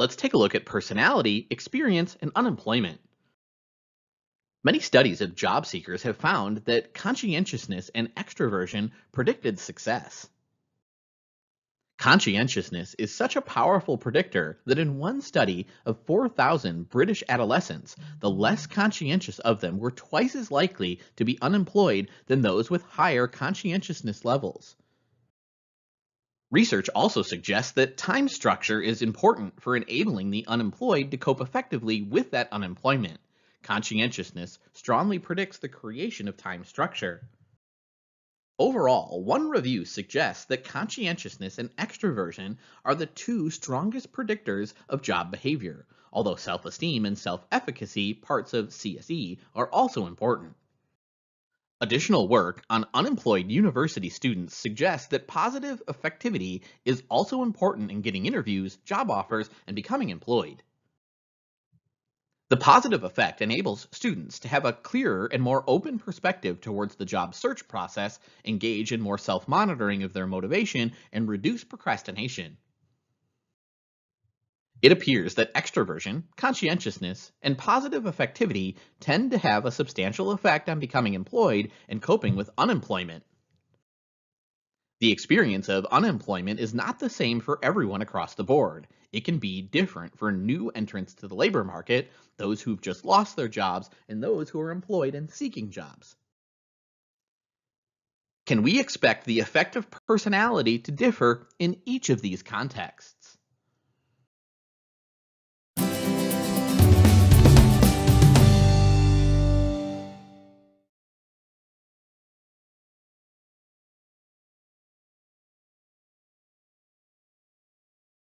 let's take a look at personality, experience, and unemployment. Many studies of job seekers have found that conscientiousness and extroversion predicted success. Conscientiousness is such a powerful predictor that in one study of 4,000 British adolescents, the less conscientious of them were twice as likely to be unemployed than those with higher conscientiousness levels. Research also suggests that time structure is important for enabling the unemployed to cope effectively with that unemployment. Conscientiousness strongly predicts the creation of time structure. Overall, one review suggests that conscientiousness and extroversion are the two strongest predictors of job behavior, although self-esteem and self-efficacy, parts of CSE, are also important. Additional work on unemployed university students suggests that positive affectivity is also important in getting interviews, job offers, and becoming employed. The positive effect enables students to have a clearer and more open perspective towards the job search process, engage in more self-monitoring of their motivation, and reduce procrastination. It appears that extroversion, conscientiousness, and positive affectivity tend to have a substantial effect on becoming employed and coping with unemployment. The experience of unemployment is not the same for everyone across the board. It can be different for new entrants to the labor market, those who've just lost their jobs, and those who are employed and seeking jobs. Can we expect the effect of personality to differ in each of these contexts?